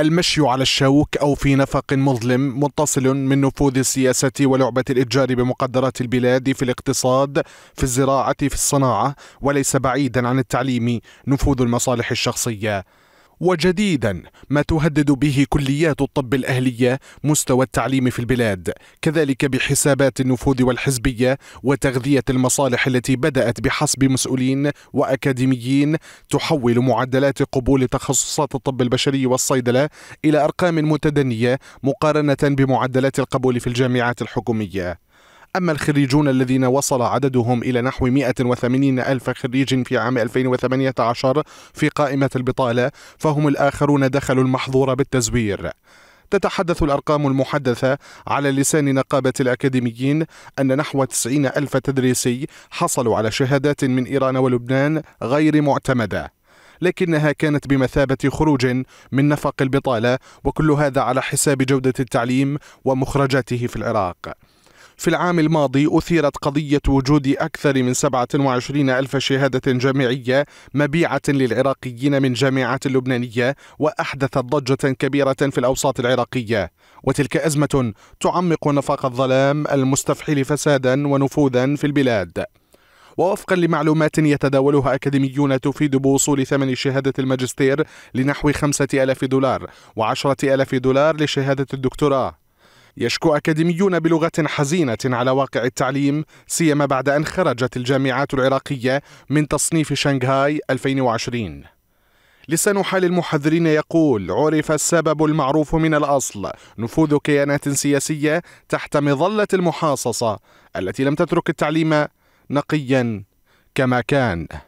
المشي على الشوك أو في نفق مظلم متصل من نفوذ السياسة ولعبة الإتجار بمقدرات البلاد في الاقتصاد في الزراعة في الصناعة وليس بعيدا عن التعليم نفوذ المصالح الشخصية وجديدا ما تهدد به كليات الطب الأهلية مستوى التعليم في البلاد كذلك بحسابات النفوذ والحزبية وتغذية المصالح التي بدأت بحسب مسؤولين وأكاديميين تحول معدلات قبول تخصصات الطب البشري والصيدلة إلى أرقام متدنية مقارنة بمعدلات القبول في الجامعات الحكومية أما الخريجون الذين وصل عددهم إلى نحو 180 ألف خريج في عام 2018 في قائمة البطالة فهم الآخرون دخلوا المحظور بالتزوير تتحدث الأرقام المحدثة على لسان نقابة الأكاديميين أن نحو 90 ألف تدريسي حصلوا على شهادات من إيران ولبنان غير معتمدة لكنها كانت بمثابة خروج من نفق البطالة وكل هذا على حساب جودة التعليم ومخرجاته في العراق في العام الماضي أثيرت قضية وجود أكثر من 27 ألف شهادة جامعية مبيعة للعراقيين من جامعات لبنانية وأحدثت ضجة كبيرة في الأوساط العراقية وتلك أزمة تعمق نفق الظلام المستفحل فسادا ونفوذا في البلاد ووفقا لمعلومات يتداولها أكاديميون تفيد بوصول ثمن شهادة الماجستير لنحو خمسة ألاف دولار وعشرة ألاف دولار لشهادة الدكتوراه يشكو أكاديميون بلغة حزينة على واقع التعليم سيما بعد أن خرجت الجامعات العراقية من تصنيف شنغهاي 2020 لسان حال المحذرين يقول عرف السبب المعروف من الأصل نفوذ كيانات سياسية تحت مظلة المحاصصة التي لم تترك التعليم نقيا كما كان